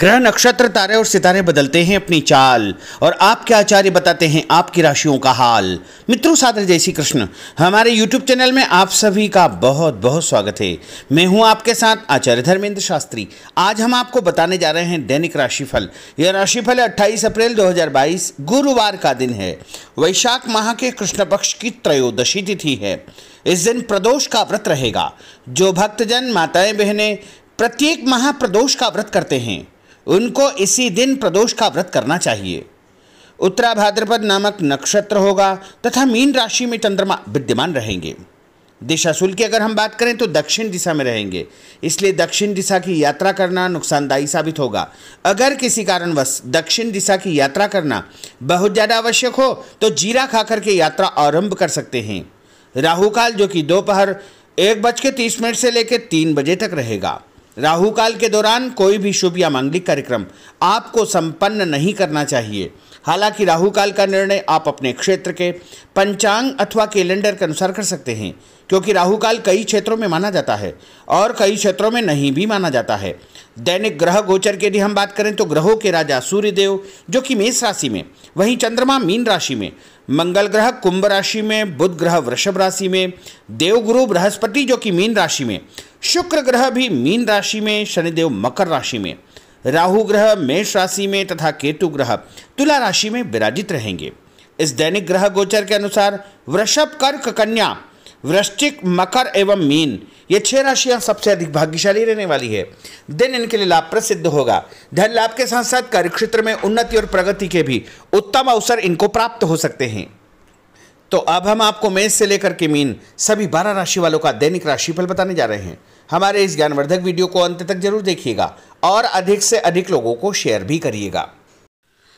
ग्रह नक्षत्र तारे और सितारे बदलते हैं अपनी चाल और आपके आचार्य बताते हैं आपकी राशियों का हाल मित्रों सादर जय श्री कृष्ण हमारे यूट्यूब चैनल में आप सभी का बहुत बहुत स्वागत है मैं हूं आपके साथ आचार्य धर्मेंद्र शास्त्री आज हम आपको बताने जा रहे हैं दैनिक राशिफल यह राशिफल अट्ठाईस अप्रैल दो गुरुवार का दिन है वैशाख माह के कृष्ण पक्ष की त्रयोदशी तिथि है इस दिन प्रदोष का व्रत रहेगा जो भक्तजन माताएं बहनें प्रत्येक माह प्रदोष का व्रत करते हैं उनको इसी दिन प्रदोष का व्रत करना चाहिए उत्तरा भाद्रपद नामक नक्षत्र होगा तथा मीन राशि में चंद्रमा विद्यमान रहेंगे दिशाशुल की अगर हम बात करें तो दक्षिण दिशा में रहेंगे इसलिए दक्षिण दिशा की यात्रा करना नुकसानदायी साबित होगा अगर किसी कारणवश दक्षिण दिशा की यात्रा करना बहुत ज़्यादा आवश्यक हो तो जीरा खा करके यात्रा आरंभ कर सकते हैं राहु काल जो कि दोपहर एक बज के तीस मिनट से लेकर तीन बजे तक रहेगा राहु काल के दौरान कोई भी शुभ या मांगलिक कार्यक्रम आपको संपन्न नहीं करना चाहिए हालांकि राहु काल का निर्णय आप अपने क्षेत्र के पंचांग अथवा कैलेंडर के अनुसार कर सकते हैं क्योंकि राहु काल कई क्षेत्रों में माना जाता है और कई क्षेत्रों में नहीं भी माना जाता है दैनिक ग्रह गोचर की यदि हम बात करें तो ग्रहों के राजा सूर्यदेव जो कि मेष राशि में वहीं चंद्रमा मीन राशि में मंगल ग्रह कुंभ राशि में बुध ग्रह वृषभ राशि में देवगुरु बृहस्पति जो कि मीन राशि में शुक्र ग्रह भी मीन राशि में शनिदेव मकर राशि में राहु ग्रह मेष राशि में तथा केतु ग्रह तुला राशि में विराजित रहेंगे इस दैनिक ग्रह गोचर के अनुसार वृषभ कर्क कन्या वृश्चिक मकर एवं मीन ये छह राशियां सबसे अधिक भाग्यशाली रहने वाली है दिन इनके लिए लाभ प्रसिद्ध होगा धन लाभ के साथ साथ कार्य क्षेत्र में उन्नति और प्रगति के भी उत्तम अवसर इनको प्राप्त हो सकते हैं तो अब हम आपको मेष से लेकर के मीन सभी बारह राशि वालों का दैनिक राशिफल बताने जा रहे हैं हमारे इस ज्ञानवर्धक वीडियो को अंत तक जरूर देखिएगा और अधिक से अधिक लोगों को शेयर भी करिएगा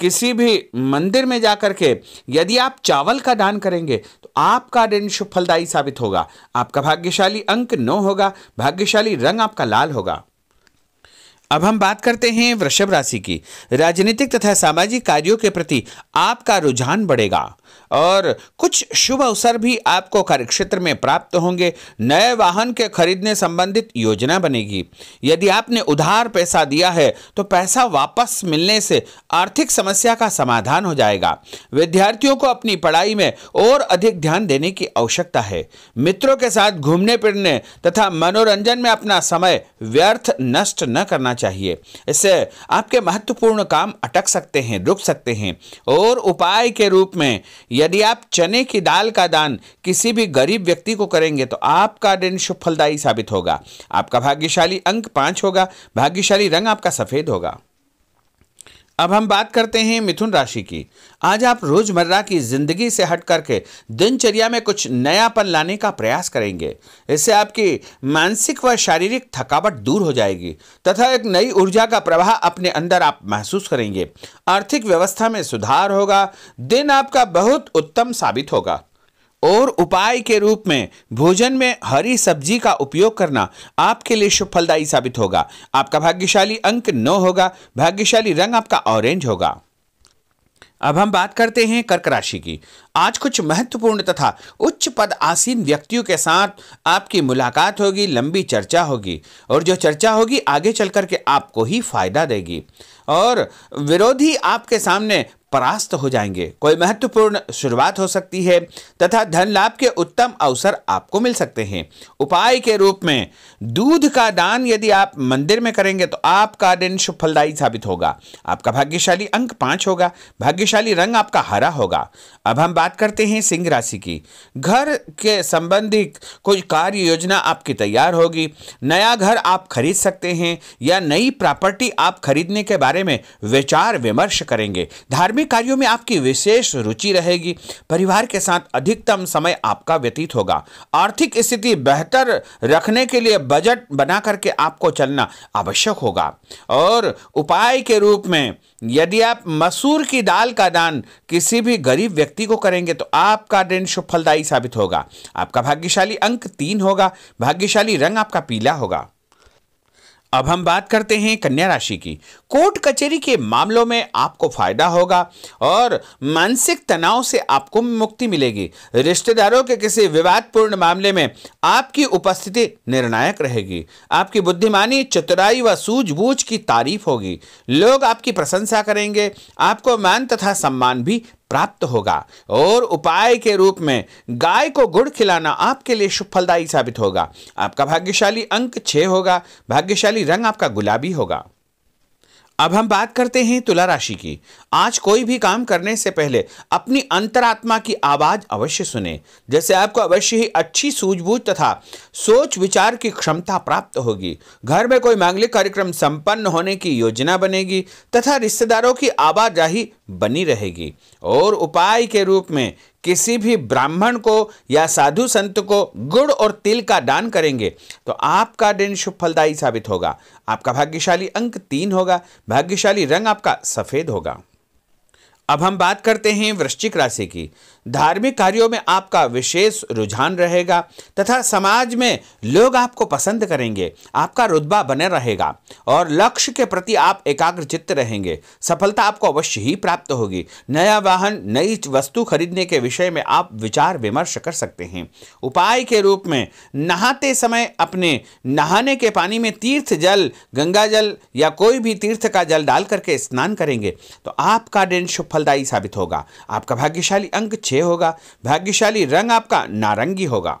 किसी भी मंदिर में जाकर के यदि आप चावल का दान करेंगे तो आपका दिन शुभ फलदायी साबित होगा आपका भाग्यशाली अंक नौ होगा भाग्यशाली रंग आपका लाल होगा अब हम बात करते हैं वृषभ राशि की राजनीतिक तथा सामाजिक कार्यों के प्रति आपका रुझान बढ़ेगा और कुछ शुभ अवसर भी आपको कार्यक्षेत्र में प्राप्त होंगे नए वाहन के खरीदने संबंधित योजना बनेगी यदि आपने उधार पैसा दिया है तो पैसा वापस मिलने से आर्थिक समस्या का समाधान हो जाएगा विद्यार्थियों को अपनी पढ़ाई में और अधिक ध्यान देने की आवश्यकता है मित्रों के साथ घूमने फिरने तथा मनोरंजन में अपना समय व्यर्थ नष्ट न करना चाहिए इससे आपके महत्वपूर्ण काम अटक सकते हैं रुक सकते हैं और उपाय के रूप में यदि आप चने की दाल का दान किसी भी गरीब व्यक्ति को करेंगे तो आपका दिन शुभ फलदायी साबित होगा आपका भाग्यशाली अंक पांच होगा भाग्यशाली रंग आपका सफ़ेद होगा अब हम बात करते हैं मिथुन राशि की आज आप रोजमर्रा की जिंदगी से हट करके दिनचर्या में कुछ नयापन लाने का प्रयास करेंगे इससे आपकी मानसिक व शारीरिक थकावट दूर हो जाएगी तथा एक नई ऊर्जा का प्रवाह अपने अंदर आप महसूस करेंगे आर्थिक व्यवस्था में सुधार होगा दिन आपका बहुत उत्तम साबित होगा और उपाय के रूप में भोजन में हरी सब्जी का उपयोग करना आपके लिए शुभ फलदायी साबित होगा आपका भाग्यशाली अंक नौ होगा भाग्यशाली रंग आपका ऑरेंज होगा अब हम बात करते हैं कर्क राशि की आज कुछ महत्वपूर्ण तथा उच्च पद आसीन व्यक्तियों के साथ आपकी मुलाकात होगी लंबी चर्चा होगी और जो चर्चा होगी आगे चल करके आपको ही फायदा देगी और विरोधी आपके सामने परास्त हो जाएंगे कोई महत्वपूर्ण शुरुआत हो सकती है तथा धन लाभ के उत्तम अवसर आपको मिल सकते हैं उपाय के रूप में दूध का दान यदि आप मंदिर में करेंगे तो आपका दिन शुभ साबित होगा आपका भाग्यशाली अंक पांच होगा भाग्यशाली रंग आपका हरा होगा अब हम बात करते हैं सिंह राशि की घर के संबंधित कोई कार्य योजना आपकी तैयार होगी नया घर आप खरीद सकते हैं या नई प्रॉपर्टी आप खरीदने के बारे में विचार विमर्श करेंगे धार्मिक सभी कार्यों में आपकी विशेष रुचि रहेगी परिवार के साथ अधिकतम समय आपका व्यतीत होगा आर्थिक स्थिति बेहतर रखने के लिए बजट बना करके आपको चलना आवश्यक होगा और उपाय के रूप में यदि आप मसूर की दाल का दान किसी भी गरीब व्यक्ति को करेंगे तो आपका दिन शुभ फलदायी साबित होगा आपका भाग्यशाली अंक तीन होगा भाग्यशाली रंग आपका पीला होगा अब हम बात करते हैं कन्या राशि की कोर्ट कचेरी के मामलों में आपको फायदा होगा और मानसिक तनाव से आपको मुक्ति मिलेगी रिश्तेदारों के किसी विवादपूर्ण मामले में आपकी उपस्थिति निर्णायक रहेगी आपकी बुद्धिमानी चतुराई व सूझबूझ की तारीफ होगी लोग आपकी प्रशंसा करेंगे आपको मान तथा सम्मान भी प्राप्त होगा और उपाय के रूप में गाय को गुड़ खिलाना आपके लिए शुभ फलदायी साबित होगा आपका भाग्यशाली अंक छः होगा भाग्यशाली रंग आपका गुलाबी होगा अब हम बात करते हैं तुला राशि की आज कोई भी काम करने से पहले अपनी अंतरात्मा की आवाज़ अवश्य सुने जैसे आपको अवश्य ही अच्छी सूझबूझ तथा सोच विचार की क्षमता प्राप्त होगी घर में कोई मांगलिक कार्यक्रम संपन्न होने की योजना बनेगी तथा रिश्तेदारों की आवाजाही बनी रहेगी और उपाय के रूप में किसी भी ब्राह्मण को या साधु संत को गुड़ और तिल का दान करेंगे तो आपका दिन शुभ फलदायी साबित होगा आपका भाग्यशाली अंक तीन होगा भाग्यशाली रंग आपका सफ़ेद होगा अब हम बात करते हैं वृश्चिक राशि की धार्मिक कार्यों में आपका विशेष रुझान रहेगा तथा समाज में लोग आपको पसंद करेंगे आपका रुतबा बने रहेगा और लक्ष्य के प्रति आप एकाग्रचित रहेंगे सफलता आपको अवश्य ही प्राप्त होगी नया वाहन नई वस्तु खरीदने के विषय में आप विचार विमर्श कर सकते हैं उपाय के रूप में नहाते समय अपने नहाने के पानी में तीर्थ जल गंगा जल या कोई भी तीर्थ का जल डाल करके स्नान करेंगे तो आपका दिन शुभ फलदायी साबित होगा आपका भाग्यशाली अंक छः छः होगा भाग्यशाली रंग आपका नारंगी होगा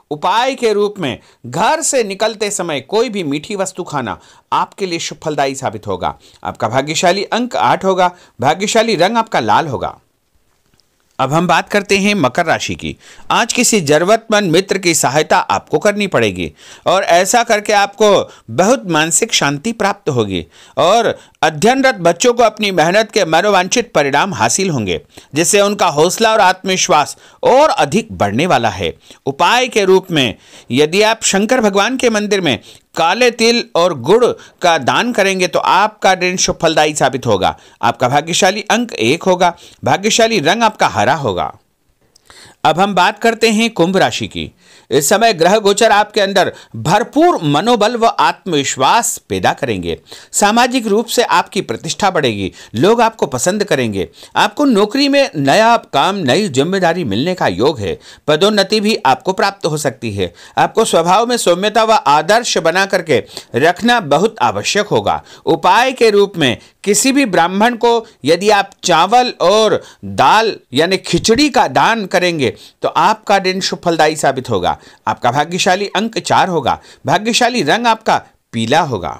उपाय के रूप में घर से निकलते समय कोई भी मीठी वस्तु खाना आपके लिए शुभ फलदायी साबित होगा आपका भाग्यशाली अंक आठ होगा भाग्यशाली रंग आपका लाल होगा अब हम बात करते हैं मकर राशि की आज किसी जरूरतमंद मित्र की सहायता आपको करनी पड़ेगी और ऐसा करके आपको बहुत मानसिक शांति प्राप्त होगी और अध्ययनरत बच्चों को अपनी मेहनत के मनोवांछित परिणाम हासिल होंगे जिससे उनका हौसला और आत्मविश्वास और अधिक बढ़ने वाला है उपाय के रूप में यदि आप शंकर भगवान के मंदिर में काले तिल और गुड़ का दान करेंगे तो आपका दिन शुभ फलदायी साबित होगा आपका भाग्यशाली अंक एक होगा भाग्यशाली रंग आपका हरा होगा अब हम बात करते हैं कुंभ राशि की इस समय ग्रह गोचर आपके अंदर भरपूर मनोबल व आत्मविश्वास पैदा करेंगे सामाजिक रूप से आपकी प्रतिष्ठा बढ़ेगी लोग आपको पसंद करेंगे आपको नौकरी में नया काम नई जिम्मेदारी मिलने का योग है पदोन्नति भी आपको प्राप्त हो सकती है आपको स्वभाव में सौम्यता व आदर्श बना करके रखना बहुत आवश्यक होगा उपाय के रूप में किसी भी ब्राह्मण को यदि आप चावल और दाल यानी खिचड़ी का दान करेंगे तो आपका दिन सुफलदायी साबित होगा आपका भाग्यशाली अंक चार होगा भाग्यशाली रंग आपका पीला होगा